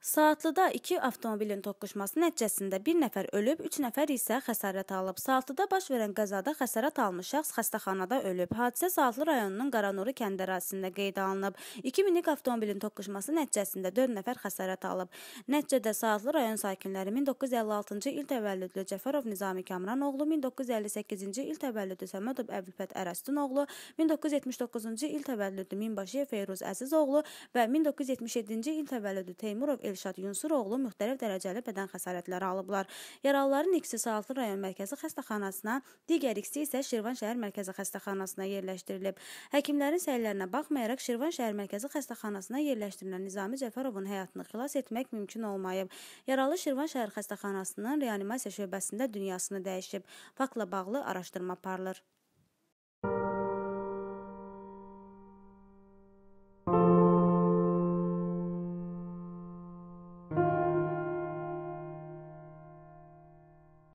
Saatlıda iki avtomobilin toqquşması nəticəsində bir nəfər ölüb, üç nəfər isə xəsarət alıb. Saatlıda baş verən qəzada xəsarət almış şəxs xəstəxanada ölüb. Hadisə Saatlı rayonunun Qaranuru kəndi ərazisində qeydə alınıb. İki minik avtomobilin toqquşması nəticəsində 4 nəfər xəsarət alıb. Nəticədə Saatlı rayon sakinləri 1956-cı il təvəllüdlü Cəfərov Nizami Kamran oğlu, 1958-ci il təvəllüdlü Səmədov Əbülfət Ərəstun oğlu, 1979-cu il təvəllüdlü Minbaşıyev Feyruz Əziz oğlu və 1977-ci il təvəllüdlü Teymurov Elşad Dilşad Yunsuroğlu müxtəlif dərəcəli bədən xəsarətləri alıblar. Yaralıların ikisi Saatlı rayon mərkəzi xəstəxanasına, digər ikisi isə Şirvan şəhər mərkəzi xəstəxanasına yerləşdirilib. Həkimlərin səylərinə baxmayaraq Şirvan şəhər mərkəzi xəstəxanasına yerləşdirilən Nizami Cəfərovun həyatını xilas etmək mümkün olmayıb. Yaralı Şirvan şəhər xəstəxanasının reanimasiya şöbəsində dünyasını dəyişib. Faktla bağlı araşdırma aparılır.